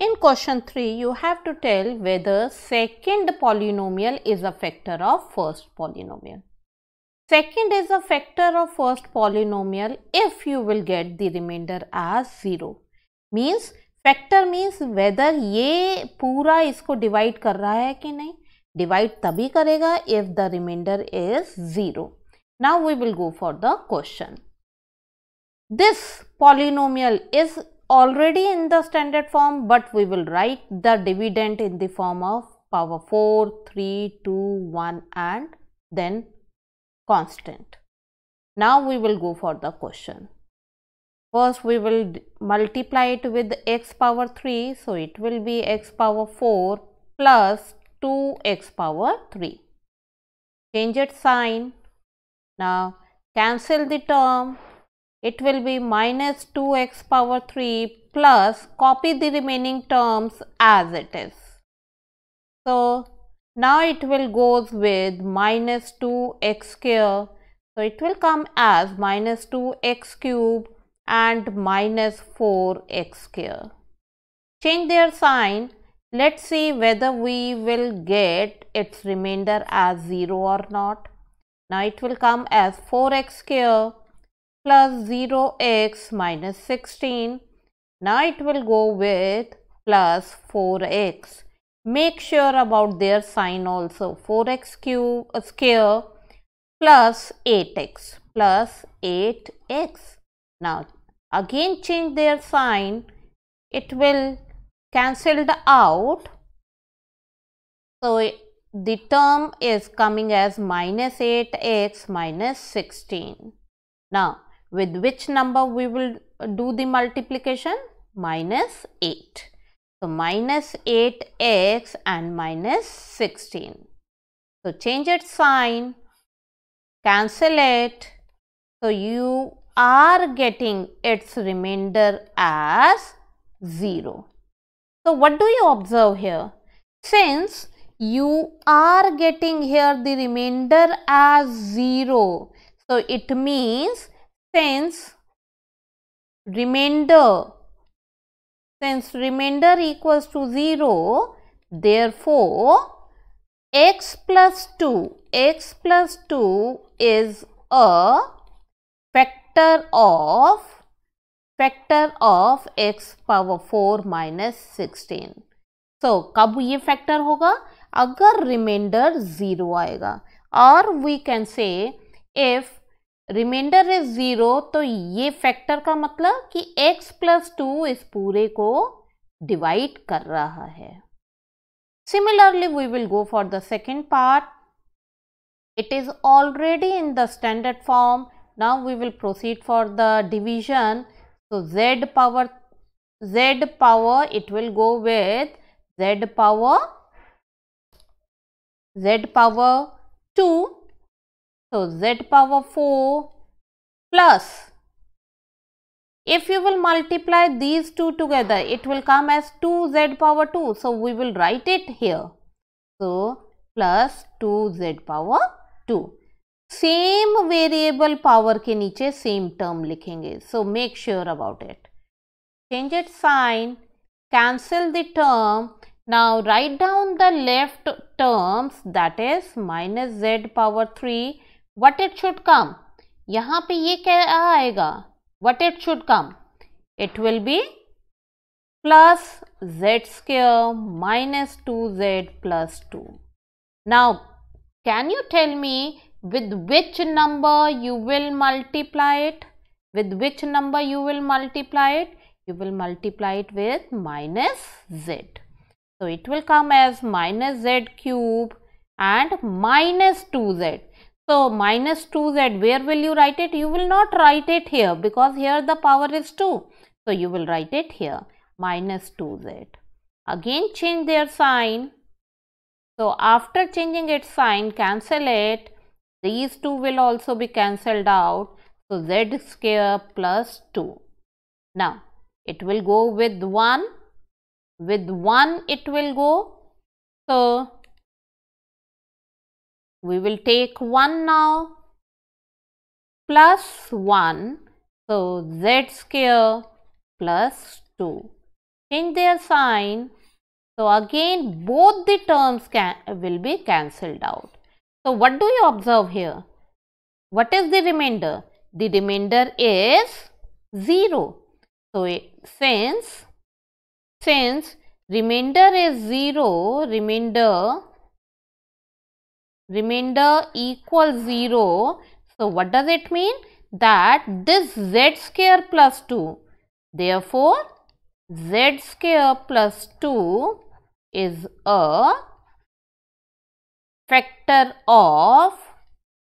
In question 3, you have to tell whether second polynomial is a factor of first polynomial. Second is a factor of first polynomial if you will get the remainder as 0. Means factor means whether ये पूरा इसको divide कर रहा है कि नहीं Divide तभी करेगा if the remainder is zero. Now we will go for the question. This polynomial is already in the standard form but we will write the dividend in the form of power 4, 3, 2, 1 and then constant. Now we will go for the question. First we will multiply it with x power 3 so it will be x power 4 plus 2x power 3. Change its sign. Now cancel the term it will be minus 2x power 3 plus copy the remaining terms as it is. So now it will goes with minus 2x square. So it will come as minus 2x cube and minus 4x square. Change their sign. Let's see whether we will get its remainder as 0 or not. Now it will come as 4x square plus 0x minus 16. Now it will go with plus 4x. Make sure about their sign also 4x cube uh, square plus 8x plus 8x. Now again change their sign. It will cancelled out. So the term is coming as minus 8x minus 16. Now with which number we will uh, do the multiplication? Minus 8. So, minus 8x and minus 16. So, change its sign, cancel it. So, you are getting its remainder as 0. So, what do you observe here? Since you are getting here the remainder as 0, so it means since remainder since remainder equals to zero there four x plus two x plus two is a factor of factor of x power four minus sixteen so कब ये factor होगा अगर remainder zero आएगा और we can say if remainder is zero तो ये factor का मतलब कि x प्लस टू इस पूरे को डिवाइड कर रहा है similarly we will go for the second part it is already in the standard form now we will proceed for the division so z power z power it will go with z power z power two So, z power 4 plus if you will multiply these two together, it will come as 2z power 2. So, we will write it here. So, plus 2z power 2. Same variable power ke niche same term likhenge. So, make sure about it. Change its sign. Cancel the term. Now, write down the left terms that is minus z power 3 what it should come? यहाँ पे ये क्या आएगा what it should come it will be plus Z square can you tell me with which number you will multiply it with which number you will multiply it you will multiply it with minus z so it will come as minus z cube and minus 2z so, minus 2 z, where will you write it? You will not write it here because here the power is 2. So, you will write it here minus 2 z. Again change their sign. So, after changing its sign, cancel it. These two will also be cancelled out. So, z square plus 2. Now, it will go with 1. With 1 it will go. So, we will take 1 now plus 1. So, z square plus 2. Change their sign. So, again both the terms can, will be cancelled out. So, what do you observe here? What is the remainder? The remainder is 0. So, since, since remainder is 0, remainder remainder equals 0. So, what does it mean? That this z square plus 2. Therefore, z square plus 2 is a factor of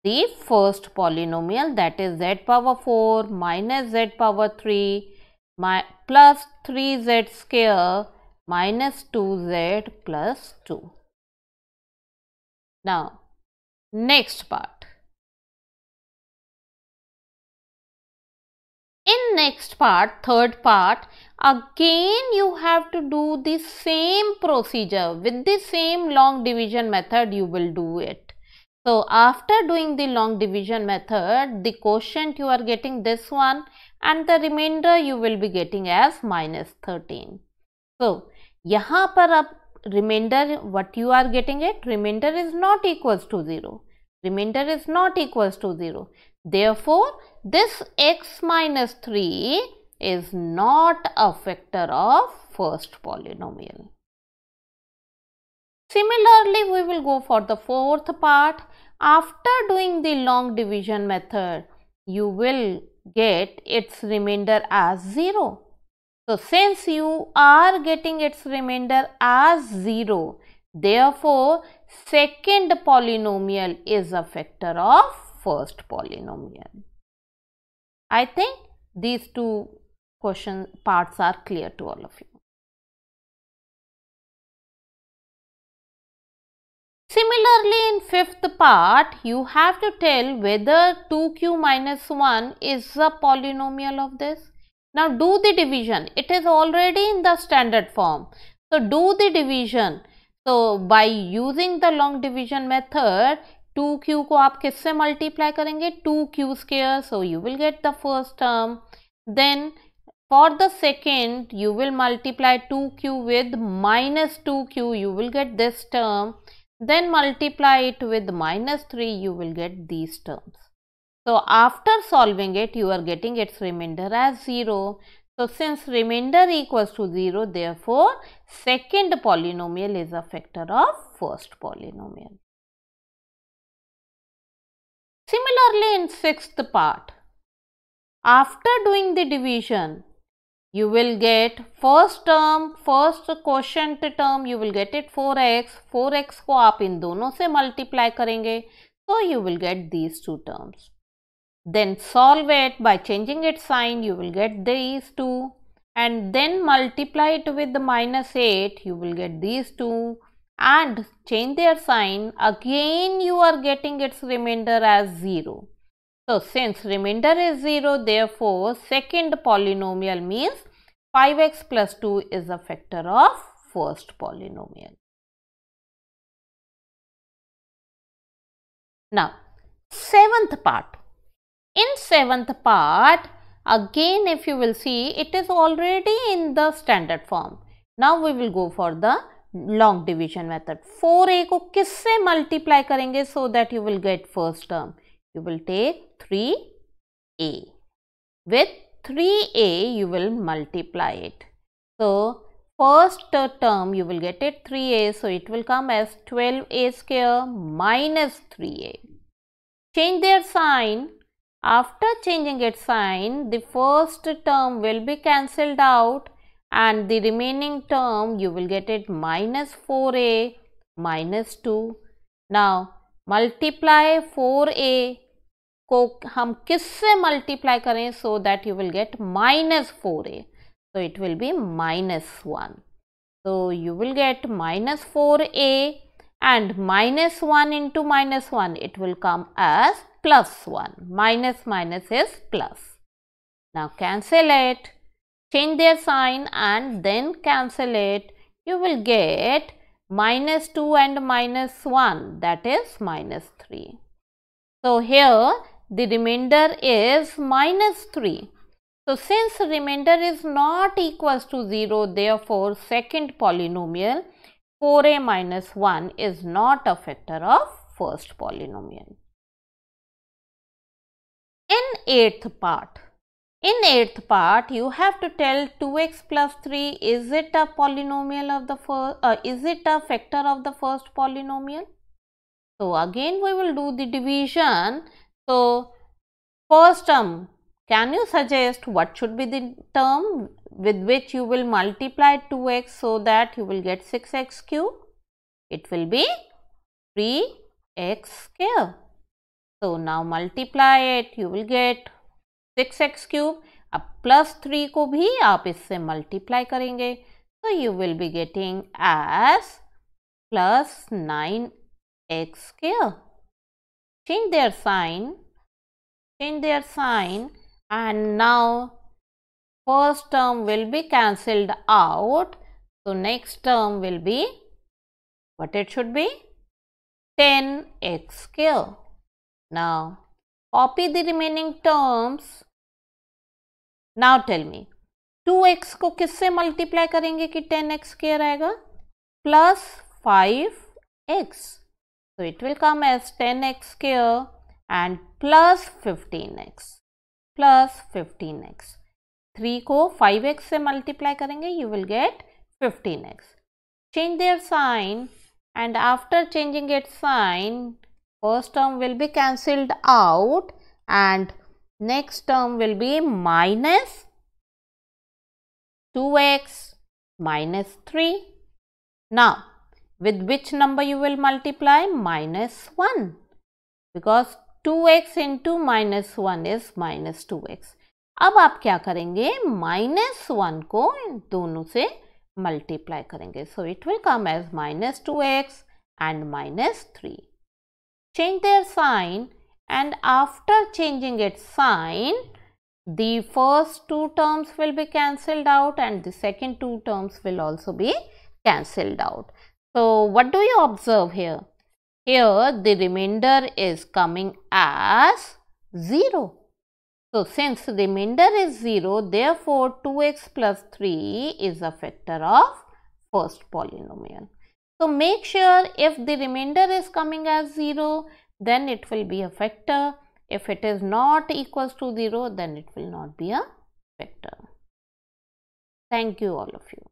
the first polynomial that is z power 4 minus z power 3 my, plus 3z square minus 2z plus 2. Now, next part. In next part, third part, again you have to do the same procedure with the same long division method you will do it. So after doing the long division method, the quotient you are getting this one and the remainder you will be getting as minus 13. So यहाँ पर अब remainder what you are getting it remainder is not equals to 0 remainder is not equals to 0 therefore this x minus 3 is not a factor of first polynomial similarly we will go for the fourth part after doing the long division method you will get its remainder as 0 so, since you are getting its remainder as 0, therefore, second polynomial is a factor of first polynomial. I think these two question parts are clear to all of you. Similarly, in fifth part, you have to tell whether 2q minus 1 is a polynomial of this. Now do the division. It is already in the standard form. So do the division. So by using the long division method, 2q को आप किससे multiply करेंगे? 2q square. So you will get the first term. Then for the second, you will multiply 2q with minus 2q. You will get this term. Then multiply it with minus 3. You will get these terms. So, after solving it, you are getting its remainder as 0. So, since remainder equals to 0, therefore, second polynomial is a factor of first polynomial. Similarly, in sixth part, after doing the division, you will get first term, first quotient term, you will get it 4x, 4x ko आप in dono se multiply karenge. so you will get these two terms. Then solve it by changing its sign you will get these 2 and then multiply it with the minus 8 you will get these 2 and change their sign again you are getting its remainder as 0. So since remainder is 0 therefore second polynomial means 5x plus 2 is a factor of first polynomial. Now seventh part in seventh part, again if you will see, it is already in the standard form. Now we will go for the long division method. 4a को किससे multiply करेंगे so that you will get first term. You will take 3a. With 3a you will multiply it. So first term you will get it 3a so it will come as 12a square minus 3a. Change their sign after changing its sign, the first term will be cancelled out and the remaining term you will get it minus 4a minus 2. Now multiply 4a को हम किससे multiply करें so that you will get minus four a. So it will be minus one. So you will get minus four a and minus one into minus one. It will come as one plus 1. Minus minus is plus. Now cancel it. Change their sign and then cancel it. You will get minus 2 and minus 1 that is minus 3. So here the remainder is minus 3. So since remainder is not equals to 0 therefore second polynomial 4a minus 1 is not a factor of first polynomial in eighth part. In eighth part, you have to tell 2x plus 3 is it a polynomial of the first, uh, is it a factor of the first polynomial? So again we will do the division. So first term, can you suggest what should be the term with which you will multiply 2x so that you will get 6x cube? It will be 3x square. So, now multiply it you will get 6x cube अब 3. Three को भी आप इससे multiply So you will be getting as plus 9x nine change their sign change their sign and now first term will be cancelled out so next term will be what it should be 10x square Now, copy the remaining terms. Now tell me, 2x को किससे multiply करेंगे कि 10x square आएगा plus 5x. So it will come as 10x here and plus 15x. Plus 15x. 3 को 5x से multiply करेंगे you will get 15x. Change their sign and after changing its sign, First term will be cancelled out and next term will be minus 2x minus 3. Now, with which number you will multiply? Minus 1 because 2x into minus 1 is minus 2x. अब आप क्या करेंगे Minus 1 को दोनों से multiply करेंगे So it will come as minus 2x and minus 3 change their sign and after changing its sign the first two terms will be cancelled out and the second two terms will also be cancelled out. So, what do you observe here? Here the remainder is coming as 0. So, since the remainder is 0, therefore 2x plus 3 is a factor of first polynomial. So make sure if the remainder is coming as 0 then it will be a factor. If it is not equals to 0 then it will not be a factor. Thank you all of you.